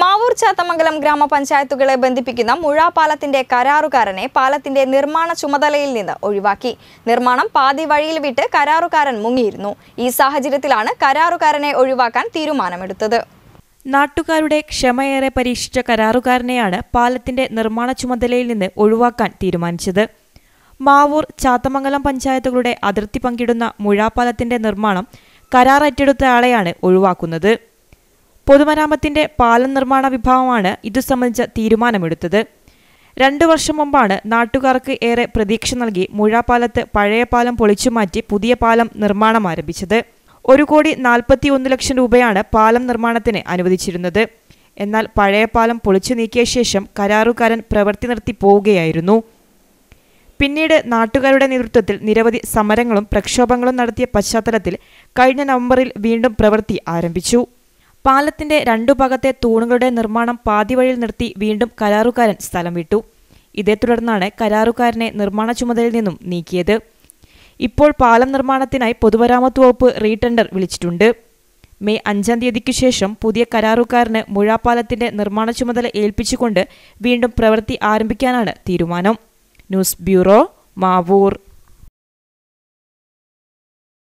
മാവൂർ ചാത്തമംഗലം ഗ്രാമപഞ്ചായത്തുകളെ ബന്ധിപ്പിക്കുന്ന മുഴ കരാറുകാരനെ പാലത്തിന്റെ നിർമ്മാണ ചുമതലയിൽ നിന്ന് ഒഴിവാക്കി നിർമ്മാണം പാതി വഴിയിൽ വിട്ട് കരാറുകാരൻ മുങ്ങിയിരുന്നു ഈ സാഹചര്യത്തിലാണ് കരാറുകാരനെ ഒഴിവാക്കാൻ തീരുമാനമെടുത്തത് നാട്ടുകാരുടെ ക്ഷമയേറെ പരീക്ഷിച്ച കരാറുകാരനെയാണ് പാലത്തിന്റെ നിർമ്മാണ ചുമതലയിൽ നിന്ന് ഒഴിവാക്കാൻ തീരുമാനിച്ചത് മാവൂർ ചാത്തമംഗലം പഞ്ചായത്തുകളുടെ അതിർത്തി പങ്കിടുന്ന മുഴാപാലത്തിന്റെ നിർമ്മാണം കരാർ ആളെയാണ് ഒഴിവാക്കുന്നത് പൊതുമരാമത്തിന്റെ പാലം നിർമ്മാണ വിഭാഗമാണ് ഇതു സംബന്ധിച്ച തീരുമാനമെടുത്തത് രണ്ടു വർഷം മുമ്പാണ് നാട്ടുകാർക്ക് ഏറെ പ്രതീക്ഷ നൽകി മുഴാപ്പാലത്ത് പഴയ പാലം പൊളിച്ചുമാറ്റി പുതിയ പാലം നിർമ്മാണം ആരംഭിച്ചത് ഒരു കോടി നാൽപ്പത്തി ഒന്ന് ലക്ഷം രൂപയാണ് പാലം നിർമ്മാണത്തിന് അനുവദിച്ചിരുന്നത് എന്നാൽ പഴയ പാലം പൊളിച്ചു നീക്കിയ ശേഷം കരാറുകാരൻ പ്രവൃത്തി നിർത്തി പോവുകയായിരുന്നു പിന്നീട് നാട്ടുകാരുടെ നേതൃത്വത്തിൽ നിരവധി സമരങ്ങളും പ്രക്ഷോഭങ്ങളും നടത്തിയ പശ്ചാത്തലത്തിൽ കഴിഞ്ഞ നവംബറിൽ വീണ്ടും പ്രവൃത്തി ആരംഭിച്ചു പാലത്തിന്റെ രണ്ടു ഭാഗത്തെ തൂണുകളുടെ നിർമ്മാണം പാതിവഴിയിൽ നിർത്തി വീണ്ടും കരാറുകാരൻ സ്ഥലം വിട്ടു ഇതേ തുടർന്നാണ് കരാറുകാരനെ നിർമ്മാണ ചുമതലയിൽ നിന്നും നീക്കിയത് ഇപ്പോൾ പാലം നിർമ്മാണത്തിനായി പൊതുമരാമത്ത് വകുപ്പ് റീടെൻഡർ വിളിച്ചിട്ടുണ്ട് മെയ് അഞ്ചാം തീയതിക്കു ശേഷം പുതിയ കരാറുകാരന് മുഴാപ്പാലത്തിന്റെ നിർമ്മാണ ചുമതല ഏൽപ്പിച്ചുകൊണ്ട് വീണ്ടും പ്രവൃത്തി ആരംഭിക്കാനാണ് തീരുമാനം ന്യൂസ് ബ്യൂറോ മാവൂർ